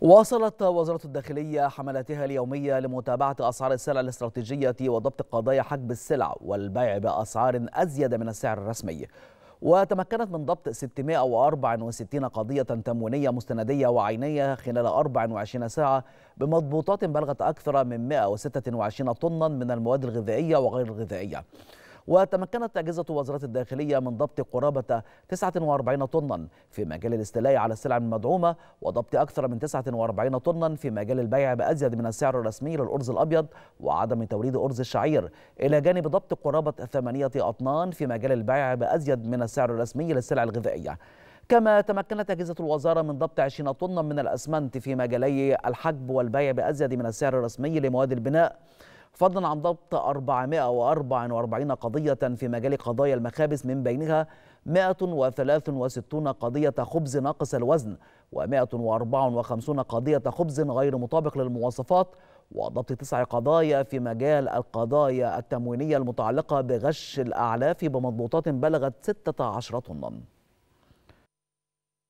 واصلت وزارة الداخلية حملاتها اليومية لمتابعة أسعار السلع الاستراتيجية وضبط قضايا حجب السلع والبيع بأسعار أزيد من السعر الرسمي وتمكنت من ضبط 664 قضية تموينية مستندية وعينية خلال 24 ساعة بمضبوطات بلغت أكثر من 126 طنا من المواد الغذائية وغير الغذائية وتمكنت أجهزة وزارة الداخلية من ضبط قرابة 49 طنا في مجال الاستيلاء على السلع المدعومة وضبط أكثر من 49 طنا في مجال البيع بأزيد من السعر الرسمي للأرز الأبيض وعدم توريد أرز الشعير إلى جانب ضبط قرابة 8 أطنان في مجال البيع بأزيد من السعر الرسمي للسلع الغذائية كما تمكنت أجهزة الوزارة من ضبط 20 طنا من الأسمنت في مجالي الحجب والبيع بأزيد من السعر الرسمي لمواد البناء فضلا عن ضبط 444 قضية في مجال قضايا المخابز من بينها 163 قضية خبز ناقص الوزن و154 قضية خبز غير مطابق للمواصفات وضبط تسع قضايا في مجال القضايا التموينية المتعلقة بغش الأعلاف بمضبوطات بلغت 16 طناً